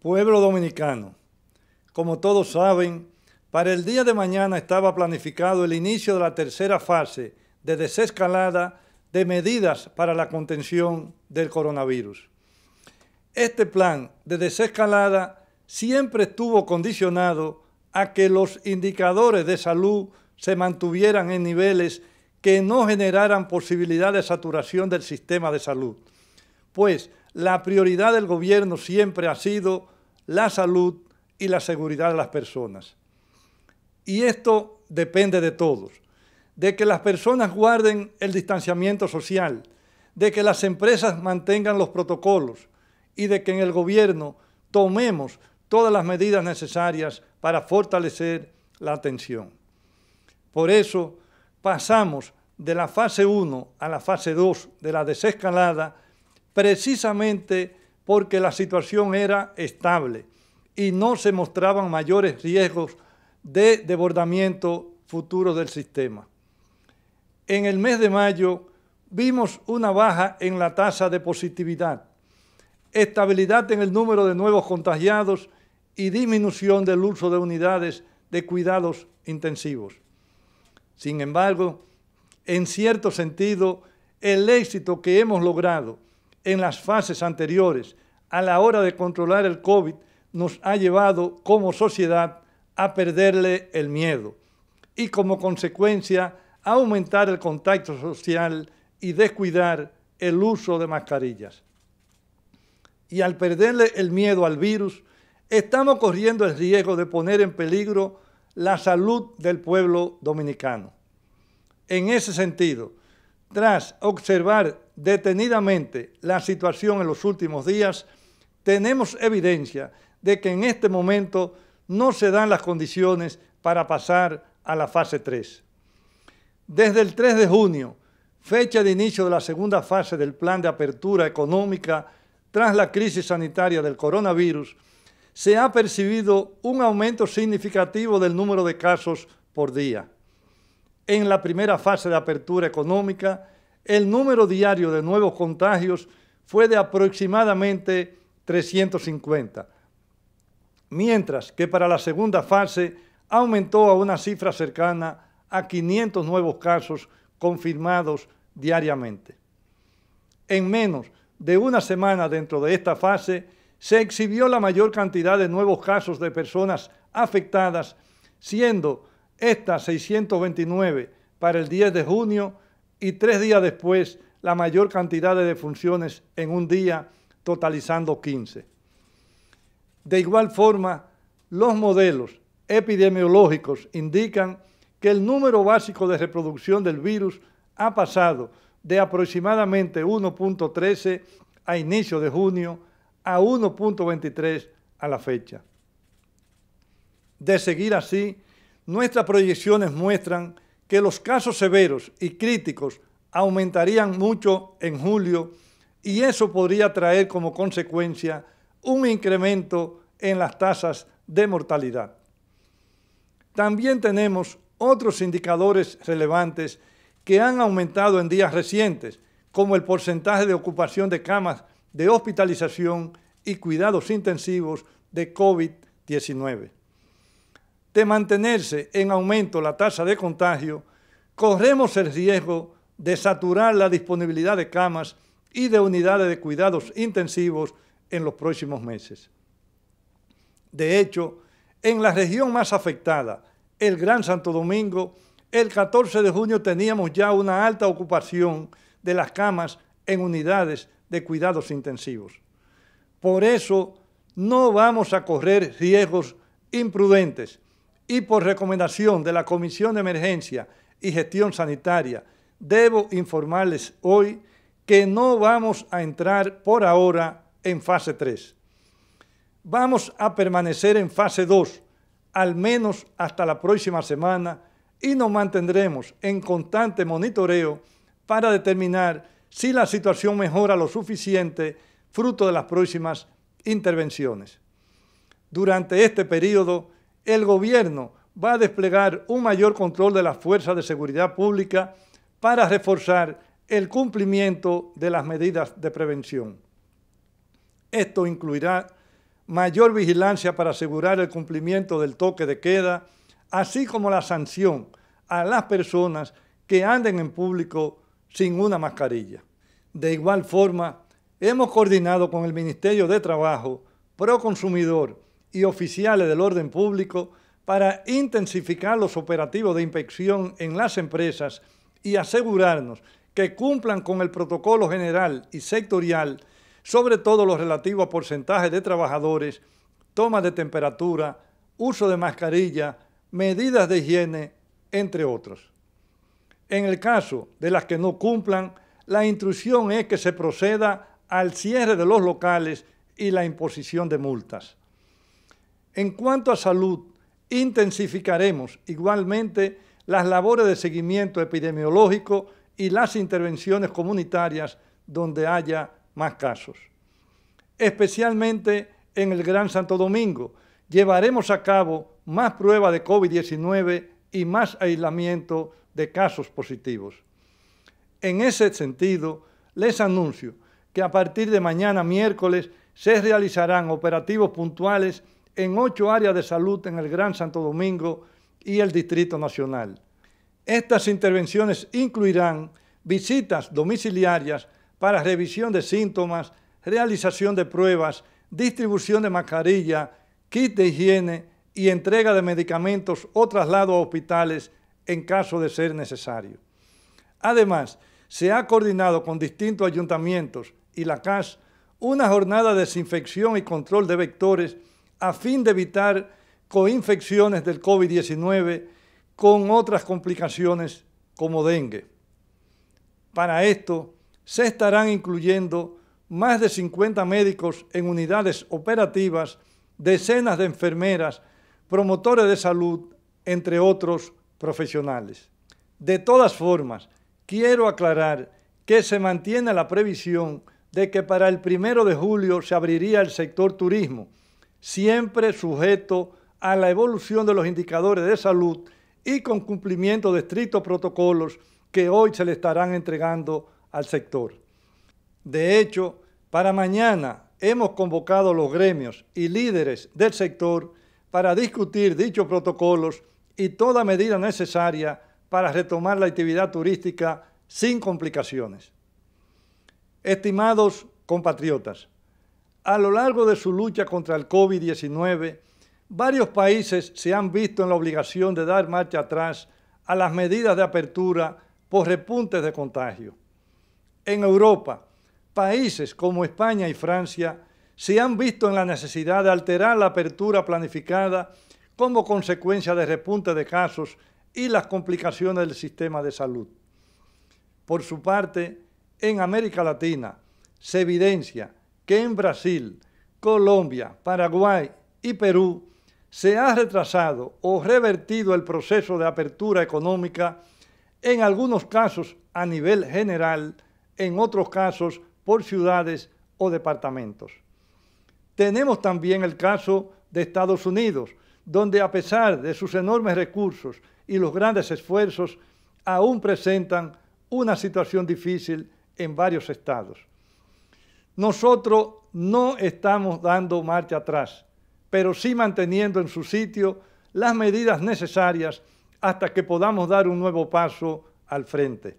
Pueblo dominicano, como todos saben, para el día de mañana estaba planificado el inicio de la tercera fase de desescalada de medidas para la contención del coronavirus. Este plan de desescalada siempre estuvo condicionado a que los indicadores de salud se mantuvieran en niveles que no generaran posibilidad de saturación del sistema de salud. Pues la prioridad del gobierno siempre ha sido la salud y la seguridad de las personas. Y esto depende de todos, de que las personas guarden el distanciamiento social, de que las empresas mantengan los protocolos y de que en el gobierno tomemos todas las medidas necesarias para fortalecer la atención. Por eso pasamos de la fase 1 a la fase 2 de la desescalada precisamente porque la situación era estable y no se mostraban mayores riesgos de desbordamiento futuro del sistema. En el mes de mayo vimos una baja en la tasa de positividad, estabilidad en el número de nuevos contagiados y disminución del uso de unidades de cuidados intensivos. Sin embargo, en cierto sentido, el éxito que hemos logrado en las fases anteriores a la hora de controlar el COVID nos ha llevado como sociedad a perderle el miedo y como consecuencia a aumentar el contacto social y descuidar el uso de mascarillas. Y al perderle el miedo al virus, estamos corriendo el riesgo de poner en peligro la salud del pueblo dominicano. En ese sentido, tras observar detenidamente la situación en los últimos días, tenemos evidencia de que en este momento no se dan las condiciones para pasar a la fase 3. Desde el 3 de junio, fecha de inicio de la segunda fase del plan de apertura económica tras la crisis sanitaria del coronavirus, se ha percibido un aumento significativo del número de casos por día. En la primera fase de apertura económica, el número diario de nuevos contagios fue de aproximadamente 350, mientras que para la segunda fase aumentó a una cifra cercana a 500 nuevos casos confirmados diariamente. En menos de una semana dentro de esta fase, se exhibió la mayor cantidad de nuevos casos de personas afectadas, siendo estas 629 para el 10 de junio y tres días después la mayor cantidad de defunciones en un día, totalizando 15. De igual forma, los modelos epidemiológicos indican que el número básico de reproducción del virus ha pasado de aproximadamente 1.13 a inicio de junio a 1.23 a la fecha. De seguir así, nuestras proyecciones muestran que los casos severos y críticos aumentarían mucho en julio y eso podría traer como consecuencia un incremento en las tasas de mortalidad. También tenemos otros indicadores relevantes que han aumentado en días recientes, como el porcentaje de ocupación de camas de hospitalización y cuidados intensivos de COVID-19 de mantenerse en aumento la tasa de contagio, corremos el riesgo de saturar la disponibilidad de camas y de unidades de cuidados intensivos en los próximos meses. De hecho, en la región más afectada, el Gran Santo Domingo, el 14 de junio teníamos ya una alta ocupación de las camas en unidades de cuidados intensivos. Por eso, no vamos a correr riesgos imprudentes y por recomendación de la Comisión de Emergencia y Gestión Sanitaria, debo informarles hoy que no vamos a entrar por ahora en fase 3. Vamos a permanecer en fase 2, al menos hasta la próxima semana, y nos mantendremos en constante monitoreo para determinar si la situación mejora lo suficiente fruto de las próximas intervenciones. Durante este periodo el gobierno va a desplegar un mayor control de las fuerzas de seguridad pública para reforzar el cumplimiento de las medidas de prevención. Esto incluirá mayor vigilancia para asegurar el cumplimiento del toque de queda, así como la sanción a las personas que anden en público sin una mascarilla. De igual forma, hemos coordinado con el Ministerio de Trabajo, Proconsumidor y oficiales del orden público para intensificar los operativos de inspección en las empresas y asegurarnos que cumplan con el protocolo general y sectorial, sobre todo lo relativo a porcentaje de trabajadores, toma de temperatura, uso de mascarilla, medidas de higiene, entre otros. En el caso de las que no cumplan, la instrucción es que se proceda al cierre de los locales y la imposición de multas. En cuanto a salud, intensificaremos igualmente las labores de seguimiento epidemiológico y las intervenciones comunitarias donde haya más casos. Especialmente en el Gran Santo Domingo, llevaremos a cabo más pruebas de COVID-19 y más aislamiento de casos positivos. En ese sentido, les anuncio que a partir de mañana miércoles se realizarán operativos puntuales en ocho áreas de salud en el Gran Santo Domingo y el Distrito Nacional. Estas intervenciones incluirán visitas domiciliarias para revisión de síntomas, realización de pruebas, distribución de mascarilla, kit de higiene y entrega de medicamentos o traslado a hospitales en caso de ser necesario. Además, se ha coordinado con distintos ayuntamientos y la CAS una jornada de desinfección y control de vectores a fin de evitar coinfecciones del COVID-19 con otras complicaciones como dengue. Para esto se estarán incluyendo más de 50 médicos en unidades operativas, decenas de enfermeras, promotores de salud, entre otros profesionales. De todas formas, quiero aclarar que se mantiene la previsión de que para el primero de julio se abriría el sector turismo, siempre sujeto a la evolución de los indicadores de salud y con cumplimiento de estrictos protocolos que hoy se le estarán entregando al sector. De hecho, para mañana hemos convocado a los gremios y líderes del sector para discutir dichos protocolos y toda medida necesaria para retomar la actividad turística sin complicaciones. Estimados compatriotas, a lo largo de su lucha contra el COVID-19, varios países se han visto en la obligación de dar marcha atrás a las medidas de apertura por repuntes de contagio. En Europa, países como España y Francia se han visto en la necesidad de alterar la apertura planificada como consecuencia de repunte de casos y las complicaciones del sistema de salud. Por su parte, en América Latina se evidencia que en Brasil, Colombia, Paraguay y Perú se ha retrasado o revertido el proceso de apertura económica, en algunos casos a nivel general, en otros casos por ciudades o departamentos. Tenemos también el caso de Estados Unidos, donde a pesar de sus enormes recursos y los grandes esfuerzos, aún presentan una situación difícil en varios estados nosotros no estamos dando marcha atrás, pero sí manteniendo en su sitio las medidas necesarias hasta que podamos dar un nuevo paso al frente.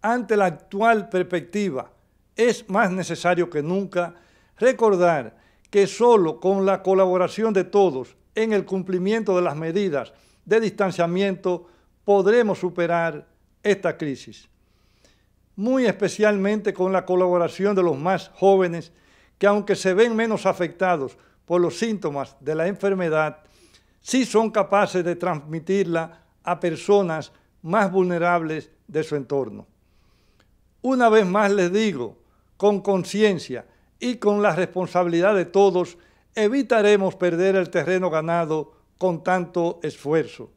Ante la actual perspectiva, es más necesario que nunca recordar que solo con la colaboración de todos en el cumplimiento de las medidas de distanciamiento podremos superar esta crisis muy especialmente con la colaboración de los más jóvenes, que aunque se ven menos afectados por los síntomas de la enfermedad, sí son capaces de transmitirla a personas más vulnerables de su entorno. Una vez más les digo, con conciencia y con la responsabilidad de todos, evitaremos perder el terreno ganado con tanto esfuerzo.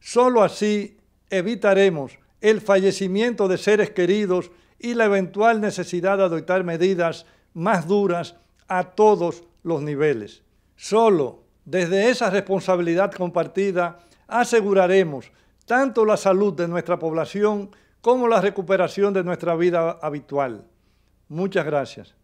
Solo así evitaremos el fallecimiento de seres queridos y la eventual necesidad de adoptar medidas más duras a todos los niveles. Solo desde esa responsabilidad compartida aseguraremos tanto la salud de nuestra población como la recuperación de nuestra vida habitual. Muchas gracias.